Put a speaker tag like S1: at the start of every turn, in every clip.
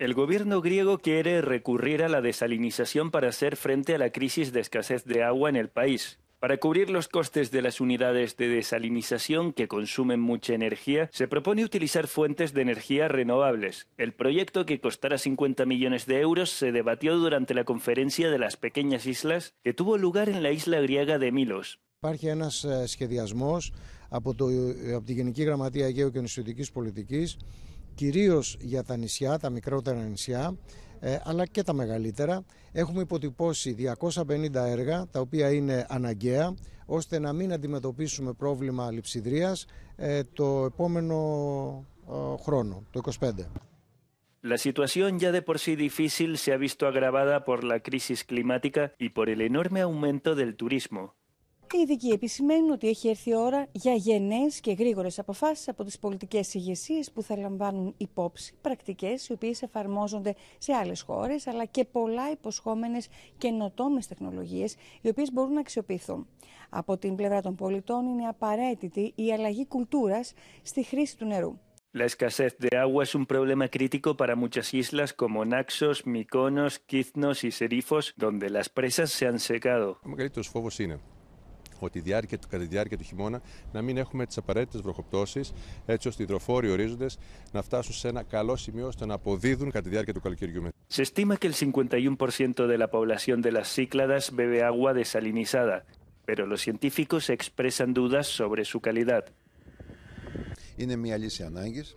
S1: El gobierno griego quiere recurrir a la desalinización para hacer frente a la crisis de escasez de agua en el país. Para cubrir los costes de las unidades de desalinización que consumen mucha energía, se propone utilizar fuentes de energía renovables. El proyecto, que costará 50 millones de euros, se debatió durante la conferencia de las pequeñas islas que tuvo lugar en la isla griega de Milos.
S2: Hay de Γενική Γραμματεία κυρίως για τα νησιά, τα μικρότερα νησιά, ε, αλλά και τα μεγαλύτερα. Έχουμε υποτυπώσει 250 έργα, τα οποία είναι αναγκαία, ώστε να μην αντιμετωπίσουμε πρόβλημα λειψιδρίας ε, το επόμενο ε, χρόνο, το 2025.
S1: La situación ya de por sí difícil se ha visto agravada por la crisis climática y por el enorme aumento del turismo
S3: οι ειδικοί επισημαίνουν ότι έχει έρθει η ώρα για γενναίες και γρήγορες αποφάσεις από τις πολιτικές ηγεσίες που θα λαμβάνουν υπόψη πρακτικές οι οποίες εφαρμόζονται σε άλλες χώρες, αλλά και πολλά υποσχόμενες καινοτόμες τεχνολογίες οι οποίες μπορούν να αξιοποιηθούν. Από την πλευρά των πολιτών είναι απαραίτητη η αλλαγή κουλτούρας στη χρήση του νερού.
S1: La escasez de agua es un problema crítico para muchas islas como Naxos, Mykonos, Kiznos y Serifos, donde las presas se han secado
S4: από τη διάρκεια, κατά τη διάρκεια του χειμώνα να μην έχουμε τις απαραίτητες βροχοπτώσεις, έτσι ώστε οι υδροφόροι ορίζοντες να φτάσουν σε ένα καλό σημείο ώστε να αποδίδουν κατά τη διάρκεια του καλοκαιριού.
S1: Se estima que el 51% de la población de las Cícladas bebe agua desalinizada, pero los científicos expresan dudas sobre su calidad.
S4: Είναι μια λύση ανάγκης.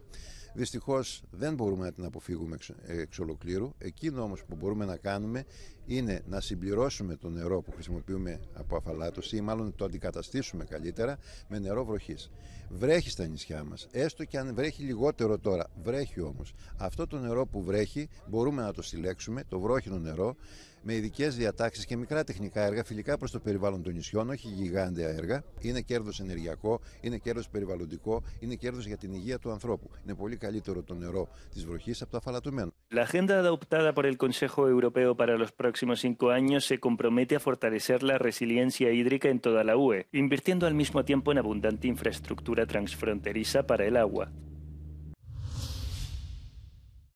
S4: Δυστυχώς δεν μπορούμε να την αποφύγουμε εξ ολοκλήρου. Εκείνο όμως που μπορούμε να κάνουμε είναι να συμπληρώσουμε το νερό που χρησιμοποιούμε από αφαλάτωση ή μάλλον το αντικαταστήσουμε καλύτερα με νερό βροχής. Βρέχει στα νησιά μας, έστω και αν βρέχει λιγότερο τώρα. Βρέχει όμως. Αυτό το νερό που βρέχει μπορούμε να το συλλέξουμε, το βρόχινο νερό, με ειδικές διατάξεις και μικρά τεχνικά έργα φιλικά προς το περιβάλλον των νησιών, όχι γιγάντια έργα. Είναι κέρδος ενεργειακό, είναι κέρδος περιβαλλοντικό, είναι κέρδος για την υγεία του ανθρώπου. Είναι πολύ καλύτερο το νερό της βροχής από το αφαλατωμένο.
S1: La agenda adoptada por el Consejo Europeo para los próximos cinco años se compromete a fortalecer la resiliencia hídrica en toda la UE, invirtiendo al mismo tiempo en abundante infraestructura transfronteriza para el agua.